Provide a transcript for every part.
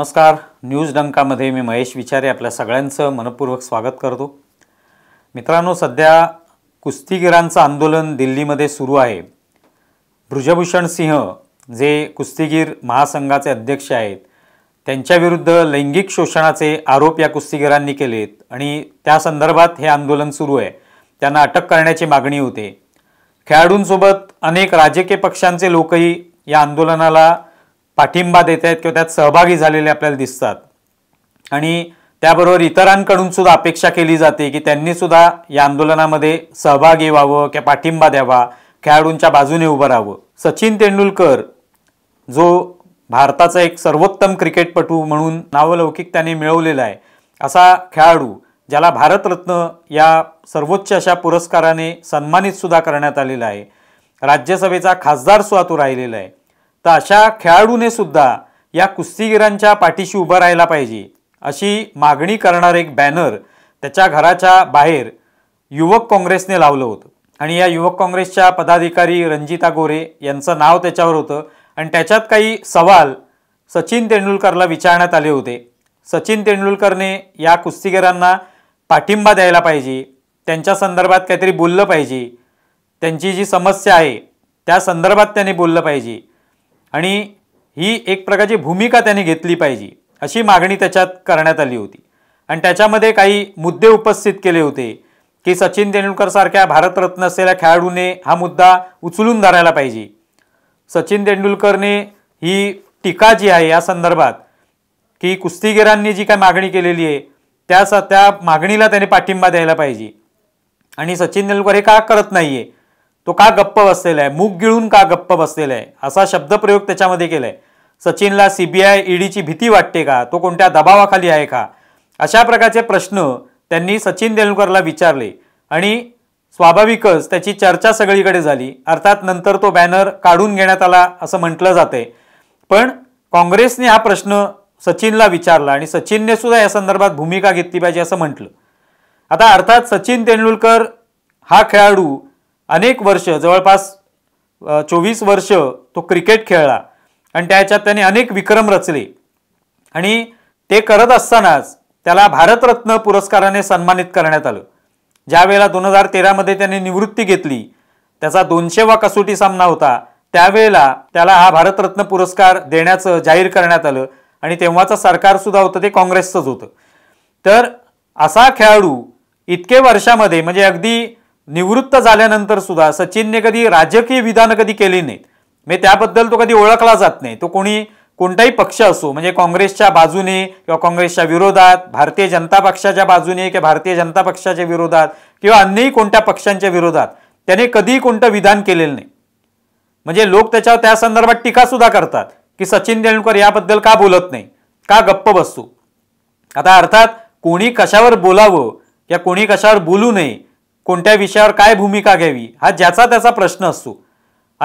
नमस्कार न्यूज डंकामध्ये मी महेश विचारे आपल्या सगळ्यांचं मनपूर्वक स्वागत करतो मित्रांनो सध्या कुस्तीगिरांचं आंदोलन दिल्लीमध्ये सुरू आहे ब्रुजभूषण सिंह जे कुस्तीगीर महासंघाचे अध्यक्ष आहेत त्यांच्याविरुद्ध लैंगिक शोषणाचे आरोप या कुस्तीगिरांनी केलेत आणि त्या संदर्भात हे आंदोलन सुरू आहे त्यांना अटक करण्याची मागणी होते खेळाडूंसोबत अनेक राजकीय पक्षांचे लोकही या आंदोलनाला पाठिंबा देत आहेत किंवा त्यात सहभागी झालेले आपल्याला दिसतात आणि त्याबरोबर इतरांकडून सुद्धा अपेक्षा केली जाते की त्यांनी सुद्धा या आंदोलनामध्ये सहभागी व्हावं किंवा पाठिंबा द्यावा खेळाडूंच्या बाजूने उभं राहावं सचिन तेंडुलकर जो भारताचा एक सर्वोत्तम क्रिकेटपटू म्हणून नावलौकिक त्याने मिळवलेला आहे असा खेळाडू ज्याला भारतरत्न या सर्वोच्च अशा पुरस्काराने सन्मानित सुद्धा करण्यात आलेला आहे राज्यसभेचा खासदार सुद्धा तो राहिलेला आहे तर अशा खेळाडूने सुद्धा या कुस्तीगिरांच्या पाठीशी उभं राहायला पाहिजे अशी मागणी करणारं एक बॅनर त्याच्या घराच्या बाहेर युवक काँग्रेसने लावलं होतं आणि या युवक काँग्रेसच्या पदाधिकारी रंजिता गोरे यांचं नाव त्याच्यावर होतं आणि त्याच्यात काही सवाल सचिन तेंडुलकरला विचारण्यात आले होते सचिन तेंडुलकरने या कुस्तीगिरांना पाठिंबा द्यायला पाहिजे त्यांच्या संदर्भात काहीतरी बोललं पाहिजे त्यांची जी समस्या आहे त्या संदर्भात त्याने बोललं पाहिजे आणि ही एक प्रकारची भूमिका त्याने घेतली पाहिजे अशी मागणी त्याच्यात करण्यात आली होती आणि त्याच्यामध्ये काही मुद्दे उपस्थित केले होते की सचिन तेंडुलकरसारख्या भारतरत्न असलेल्या खेळाडूने हा मुद्दा उचलून धरायला पाहिजे सचिन तेंडुलकरने ही टीका जी आहे या संदर्भात की कुस्तीगिरांनी जी काय मागणी केलेली आहे त्या स त्या मागणीला त्याने पाठिंबा द्यायला पाहिजे आणि सचिन तेंडुलकर हे का करत नाही आहे तो का गप्प बसलेला आहे मूग गिळून का गप्प बसलेला आहे असा शब्दप्रयोग त्याच्यामध्ये केला आहे सचिनला सीबीआय ईडीची e भीती वाटते का तो कोणत्या दबावाखाली आहे का अशा प्रकारचे प्रश्न त्यांनी सचिन तेंडुलकरला विचारले आणि स्वाभाविकच त्याची चर्चा सगळीकडे झाली अर्थात नंतर तो बॅनर काढून घेण्यात आला असं म्हटलं जाते पण काँग्रेसने हा प्रश्न सचिनला विचारला आणि सचिनने सुद्धा या संदर्भात भूमिका घेतली पाहिजे असं म्हटलं आता अर्थात सचिन तेंडुलकर हा खेळाडू अनेक वर्ष जवळपास चोवीस वर्ष तो क्रिकेट खेळला आणि त्याच्यात त्याने अनेक विक्रम रचले आणि ते करत असतानाच त्याला भारतरत्न पुरस्काराने सन्मानित करण्यात आलं ज्यावेळेला दोन हजार तेरामध्ये त्याने निवृत्ती घेतली त्याचा दोनशेवा कसोटी सामना होता त्यावेळेला त्याला हा भारतरत्न पुरस्कार देण्याचं जाहीर करण्यात आलं आणि तेव्हाचं सरकारसुद्धा होतं ते काँग्रेसचंच होतं तर असा खेळाडू इतके वर्षामध्ये म्हणजे अगदी निवृत्त झाल्यानंतर सुद्धा सचिनने कधी राजकीय विधानं कधी केली नाहीत म्हणजे त्याबद्दल तो कधी ओळखला जात नाही तो कोणी कोणताही पक्ष असो म्हणजे काँग्रेसच्या बाजूने किंवा काँग्रेसच्या विरोधात भारतीय जनता पक्षाच्या बाजूने किंवा भारतीय जनता पक्षाच्या विरोधात किंवा अन्यही कोणत्या पक्षांच्या विरोधात त्याने कधीही कोणतं विधान केलेलं नाही म्हणजे लोक त्याच्यावर त्या संदर्भात टीकासुद्धा करतात की सचिन तेंडुलकर याबद्दल का बोलत नाही का गप्प बसतो आता अर्थात कोणी कशावर बोलावं किंवा कोणी कशावर बोलू नये कोणत्या विषयावर काय भूमिका घ्यावी हा ज्याचा त्याचा प्रश्न असतो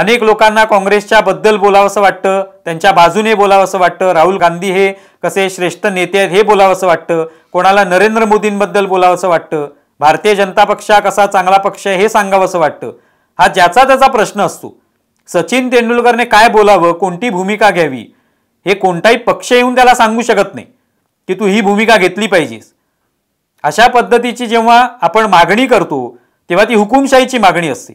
अनेक लोकांना काँग्रेसच्या बद्दल बोलावंसं वाटतं त्यांच्या बाजूने बोलावंसं वाटतं राहुल गांधी हे कसे श्रेष्ठ नेते आहेत हे बोलावंसं वाटतं कोणाला नरेंद्र मोदींबद्दल बोलावंसं वाटतं भारतीय जनता पक्ष हा कसा चांगला पक्ष आहे हे सांगावंसं वाटतं हा ज्याचा त्याचा प्रश्न असतो सचिन तेंडुलकरने काय बोलावं कोणती भूमिका घ्यावी हे कोणताही पक्ष येऊन त्याला सांगू शकत नाही की तू ही भूमिका घेतली पाहिजेस अशा पद्धतीची जेव्हा आपण मागणी करतो तेव्हा ती हुकुमशाहीची मागणी असते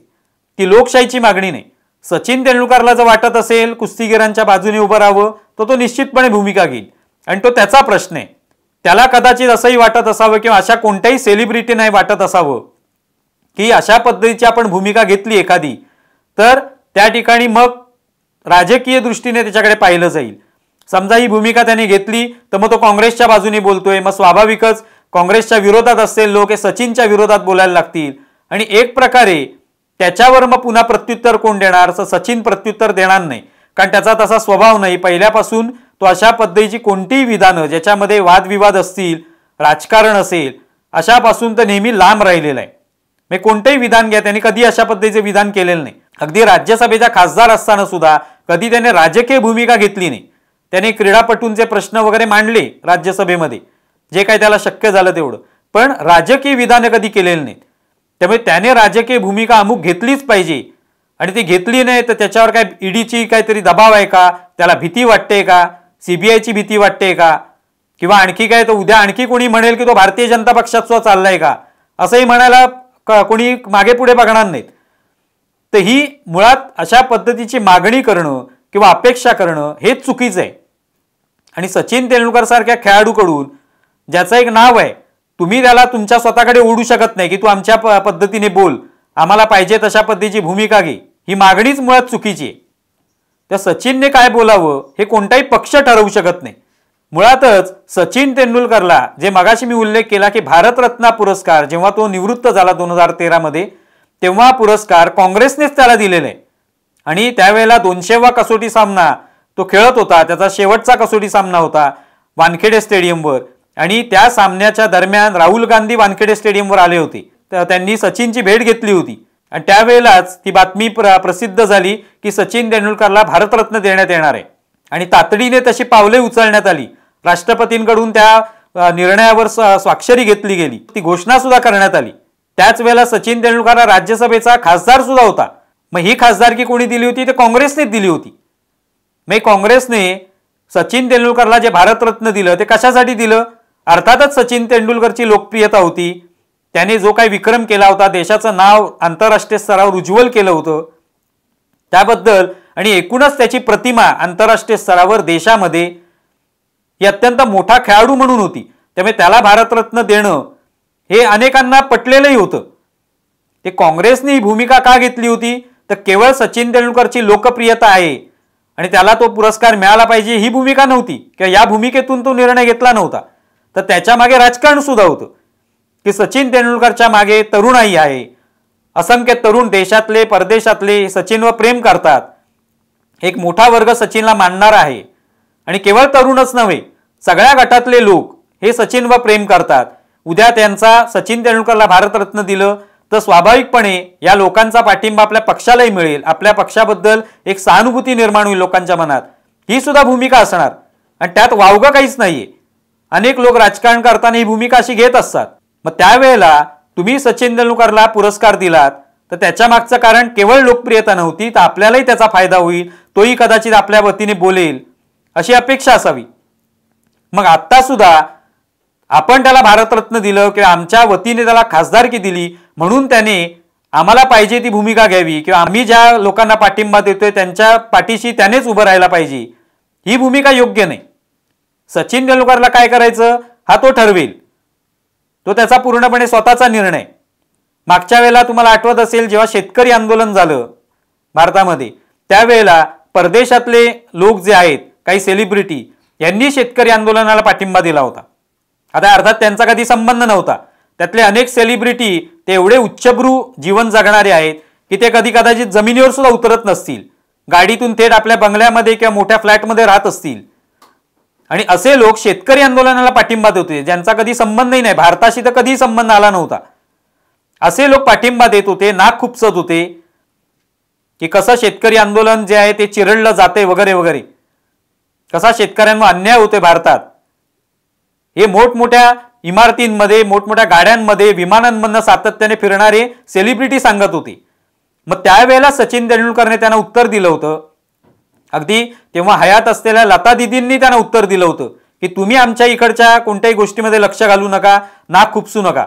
ती लोकशाहीची मागणी नाही सचिन तेंडुलकरला जर वाटत असेल कुस्तीगिरांच्या बाजूने उभं राहावं तर तो निश्चितपणे भूमिका घेईल आणि तो त्याचा प्रश्न आहे त्याला कदाचित असंही वाटत असावं किंवा अशा कोणत्याही सेलिब्रिटी नाही वाटत असावं की अशा पद्धतीची आपण भूमिका घेतली एखादी तर त्या ठिकाणी मग राजकीय दृष्टीने त्याच्याकडे पाहिलं जाईल समजा ही भूमिका त्याने घेतली तर मग तो काँग्रेसच्या बाजूने बोलतोय मग स्वाभाविकच काँग्रेसच्या विरोधात असेल लोक हे सचिनच्या विरोधात बोलायला लागतील आणि एक प्रकारे त्याच्यावर मग पुन्हा प्रत्युत्तर कोण देणार असं सचिन प्रत्युत्तर देणार नाही कारण त्याचा तसा स्वभाव नाही पहिल्यापासून तो अशा पद्धतीची कोणतीही विधानं ज्याच्यामध्ये वादविवाद असतील राजकारण असेल अशापासून तर नेहमी लांब राहिलेला आहे मी कोणतंही विधान घ्या त्यांनी कधी अशा पद्धतीचे विधान केलेलं नाही अगदी राज्यसभेचा खासदार असताना सुद्धा कधी त्याने राजकीय भूमिका घेतली नाही त्याने क्रीडापटूंचे प्रश्न वगैरे मांडले राज्यसभेमध्ये जे काय त्याला शक्य झालं तेवढं पण राजकीय विधानं कधी केलेली नाहीत त्यामुळे त्याने राजकीय भूमिका अमुक घेतलीच पाहिजे आणि ती घेतली नाही तर त्याच्यावर काय ईडीची काहीतरी दबाव आहे का त्याला भीती वाटते का सीबीआयची भीती वाटते का किंवा आणखी काय तर उद्या आणखी कोणी म्हणेल की तो भारतीय जनता पक्षात सुद्धा चाललाय का असंही म्हणायला कोणी मागे पुढे बघणार नाहीत तर ही मुळात अशा पद्धतीची मागणी करणं किंवा अपेक्षा करणं हे चुकीचं आहे आणि सचिन तेंडुलकर सारख्या खेळाडूकडून ज्याचं एक नाव आहे तुम्ही त्याला तुमच्या स्वतःकडे ओढू शकत नाही की तू आमच्या पद्धतीने बोल आम्हाला पाहिजे तशा पद्धतीची भूमिका घे ही मागणीच मुळात चुकीची आहे त्या सचिनने काय बोलावं हे कोणताही पक्ष ठरवू शकत नाही मुळातच सचिन तेंडुलकरला जे मगाशी मी उल्लेख केला की भारतरत्न पुरस्कार जेव्हा तो निवृत्त झाला दोन हजार तेरामध्ये तेव्हा पुरस्कार काँग्रेसनेच त्याला दिलेला आहे आणि त्यावेळेला दोनशेवा कसोटी सामना तो खेळत होता त्याचा शेवटचा कसोटी सामना होता वानखेडे स्टेडियमवर आणि त्या सामन्याच्या दरम्यान राहुल गांधी वानखेडे स्टेडियमवर आले होते तर त्यांनी सचिनची भेट घेतली होती आणि त्यावेळेलाच ती बातमी प्र प्रसिद्ध झाली की सचिन तेंडुलकरला भारतरत्न देण्यात येणार आहे आणि तातडीने तशी पावले उचलण्यात आली राष्ट्रपतींकडून त्या निर्णयावर स्वाक्षरी घेतली गेली ती घोषणा सुद्धा करण्यात आली त्याच वेळेला सचिन तेंडुलकर राज्यसभेचा खासदार सुद्धा होता मग ही खासदारकी कोणी दिली होती ते काँग्रेसने दिली होती मग काँग्रेसने सचिन तेंडुलकरला जे भारतरत्न दिलं ते कशासाठी दिलं अर्थातच सचिन तेंडुलकरची लोकप्रियता होती त्याने जो काही विक्रम केला होता देशाचं नाव आंतरराष्ट्रीय स्तरावर उज्ज्वल केलं होतं त्याबद्दल आणि एकूणच त्याची प्रतिमा आंतरराष्ट्रीय स्तरावर देशामध्ये ही अत्यंत मोठा खेळाडू म्हणून होती त्यामुळे त्याला भारतरत्न देणं हे अनेकांना पटलेलंही होतं ते काँग्रेसने ही भूमिका का घेतली होती तर केवळ सचिन तेंडुलकरची लोकप्रियता आहे आणि त्याला तो पुरस्कार मिळाला पाहिजे ही भूमिका नव्हती किंवा या भूमिकेतून तो निर्णय घेतला नव्हता तर त्याच्या मागे राजकारण सुद्धा होतं की सचिन तेंडुलकरच्या मागे तरुणाई आहे असंख्य तरुण देशातले परदेशातले सचिनवर प्रेम करतात एक मोठा वर्ग सचिनला मानणार आहे आणि केवळ तरुणच नव्हे सगळ्या गटातले लोक हे सचिनवर प्रेम करतात उद्या त्यांचा सचिन तेंडुलकरला भारतरत्न दिलं तर स्वाभाविकपणे या लोकांचा पाठिंबा आपल्या पक्षालाही मिळेल आपल्या पक्षाबद्दल एक सहानुभूती निर्माण होईल लोकांच्या मनात ही सुद्धा भूमिका असणार आणि त्यात वावगं काहीच नाहीये अनेक लोक राजकारण करताना ही भूमिका अशी घेत असतात मग त्यावेळेला तुम्ही सचिन तेंडुलकरला पुरस्कार दिलात तर त्याच्या मागचं कारण केवळ लोकप्रियता नव्हती तर आपल्यालाही त्याचा फायदा होईल तोही कदाचित आपल्या वतीने बोलेल अशी अपेक्षा असावी मग आत्ता सुद्धा आपण त्याला भारतरत्न दिलं किंवा आमच्या वतीने त्याला खासदारकी दिली म्हणून त्याने आम्हाला पाहिजे ती भूमिका घ्यावी किंवा आम्ही ज्या लोकांना पाठिंबा देतोय त्यांच्या पाठीशी त्यानेच उभं राहायला पाहिजे ही भूमिका योग्य नाही सचिन तेंडुलकरला काय करायचं हा तो ठरवेल तो त्याचा पूर्णपणे स्वतःचा निर्णय मागच्या वेळेला तुम्हाला आठवत असेल जेव्हा शेतकरी आंदोलन झालं भारतामध्ये त्यावेळेला परदेशातले लोक जे आहेत काही सेलिब्रिटी यांनी शेतकरी आंदोलनाला पाठिंबा दिला होता आता अर्थात त्यांचा कधी संबंध नव्हता त्यातले अनेक सेलिब्रिटी ते एवढे उच्चभ्रू जीवन जगणारे आहेत की ते कधी कदाचित जमिनीवर सुद्धा उतरत नसतील गाडीतून थेट आपल्या बंगल्यामध्ये किंवा मोठ्या फ्लॅटमध्ये राहत असतील आणि असे लोक शेतकरी आंदोलनाला पाठिंबा देत होते ज्यांचा कधी संबंधही नाही भारताशी तर कधीही संबंध आला नव्हता असे लोक पाठिंबा देत होते नाक खुपसत होते की कसं शेतकरी आंदोलन जे आहे ते चिरडलं जाते वगैरे वगैरे कसा शेतकऱ्यांवर अन्याय होते भारतात हे मोठमोठ्या इमारतींमध्ये मोठमोठ्या गाड्यांमध्ये विमानांमधनं सातत्याने फिरणारे सेलिब्रिटी सांगत होती मग त्यावेळेला सचिन तेंडुलकरने त्यांना उत्तर दिलं होतं अगदी तेव्हा हयात असलेल्या लता दिदींनी त्यांना उत्तर दिलं होतं की तुम्ही आमच्या इकडच्या कोणत्याही गोष्टीमध्ये लक्ष घालू नका नाक खुपसू नका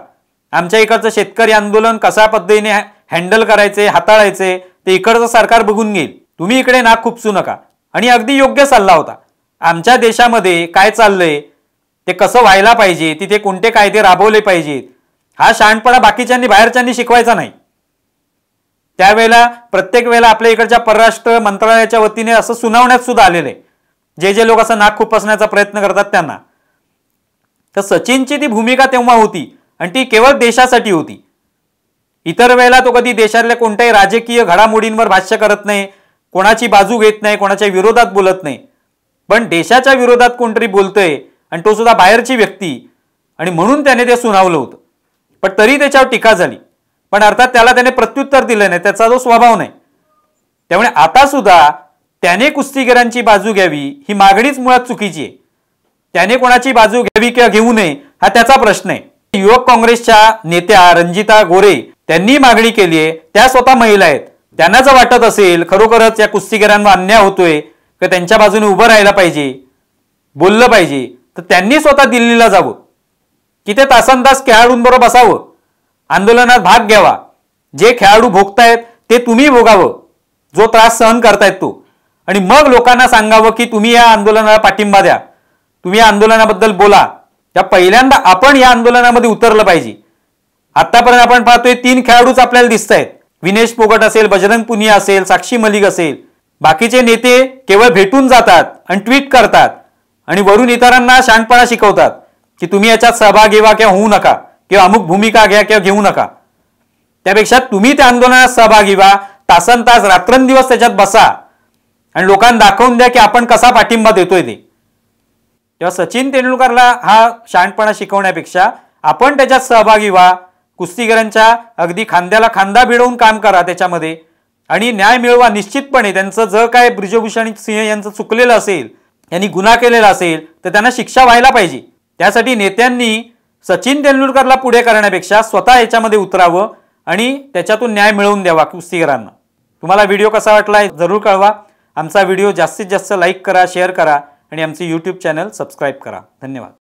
आमच्या इकडचं शेतकरी आंदोलन कशा पद्धतीने हँडल करायचे हाताळायचे ते इकडचं सरकार बघून घेईल तुम्ही इकडे नाक खुपसू नका आणि अगदी योग्य सल्ला होता आमच्या देशामध्ये काय चाललंय ते कसं व्हायला पाहिजे तिथे कोणते कायदे राबवले पाहिजेत हा शहाणपणा बाकीच्यांनी बाहेरच्यांनी शिकवायचा नाही त्यावेळेला प्रत्येक वेळेला आपल्या इकडच्या परराष्ट्र मंत्रालयाच्या वतीने असं सुनावण्यात सुद्धा आलेलं आहे जे जे लोक असं नाक खुपसण्याचा प्रयत्न करतात त्यांना तर सचिनची ती भूमिका तेव्हा होती आणि ती केवळ देशासाठी होती इतर वेळेला तो कधी देशातल्या कोणत्याही राजकीय घडामोडींवर भाष्य करत नाही कोणाची बाजू घेत नाही कोणाच्या विरोधात बोलत नाही पण देशाच्या विरोधात कोणतरी बोलतोय आणि तो सुद्धा बाहेरची व्यक्ती आणि म्हणून त्याने ते सुनावलं होतं पण तरी त्याच्यावर टीका झाली पण अर्थात त्याला त्याने प्रत्युत्तर दिलं नाही त्याचा जो स्वभाव नाही त्यामुळे आता सुद्धा त्याने कुस्तीगिरांची बाजू घ्यावी ही मागणीच मुळात चुकीची आहे त्याने कोणाची बाजू घ्यावी किंवा घेऊ नये हा त्याचा प्रश्न आहे युवक काँग्रेसच्या नेत्या रंजिता गोरे त्यांनी मागणी केली आहे त्या स्वतः महिला आहेत त्यांना जर वाटत असेल खरोखरच या कुस्तीगिरांवर अन्याय होतोय का त्यांच्या बाजूने उभं राहायला पाहिजे बोललं पाहिजे तर त्यांनी स्वतः दिल्लीला जावं की ते तासन तास खेळाडूंबरोबर बसावं आंदोलनात भाग घ्यावा जे खेळाडू भोगतायत ते तुम्ही भोगावं जो त्रास सहन करतायत तो आणि मग लोकांना सांगावं की तुम्ही या आंदोलनाला पाठिंबा द्या तुम्ही या आंदोलनाबद्दल बोला या पहिल्यांदा आपण या आंदोलनामध्ये उतरलं पाहिजे आतापर्यंत आपण पाहतोय तीन खेळाडूच आपल्याला दिसत आहेत विनेश पोगट असेल बजरंग पुनिया असेल साक्षी मलिक असेल बाकीचे नेते केवळ भेटून जातात आणि ट्विट करतात आणि वरून इतरांना शांतपणा शिकवतात की तुम्ही याच्यात सहभागी किंवा होऊ नका किंवा अमुक भूमिका घ्या किंवा घेऊ नका त्यापेक्षा तुम्ही त्या आंदोलनात सहभागी व्हा तासन तास रात्रंदिवस त्याच्यात बसा आणि लोकांना दाखवून द्या की आपण कसा पाठिंबा देतोय ते तेव्हा सचिन तेंडुलकरला हा शहाणपणा शिकवण्यापेक्षा आपण त्याच्यात सहभागी व्हा कुस्तीगरांच्या अगदी खांद्याला खांदा भिडवून काम करा त्याच्यामध्ये आणि न्याय मिळवा निश्चितपणे त्यांचं जर काय ब्रिजभूषण सिंह यांचं चुकलेलं असेल यांनी गुन्हा केलेला असेल तर त्यांना शिक्षा व्हायला पाहिजे त्यासाठी नेत्यांनी सचिन तेंडुलकरला पुढे करण्यापेक्षा स्वतः याच्यामध्ये उतरावं आणि त्याच्यातून न्याय मिळवून द्यावा कुस्तीगरांना तुम्हाला व्हिडिओ कसा वाटला जरूर कळवा आमचा व्हिडिओ जास्तीत जास्त लाईक करा शेअर करा आणि आमचे यूट्यूब चॅनल सबस्क्राईब करा धन्यवाद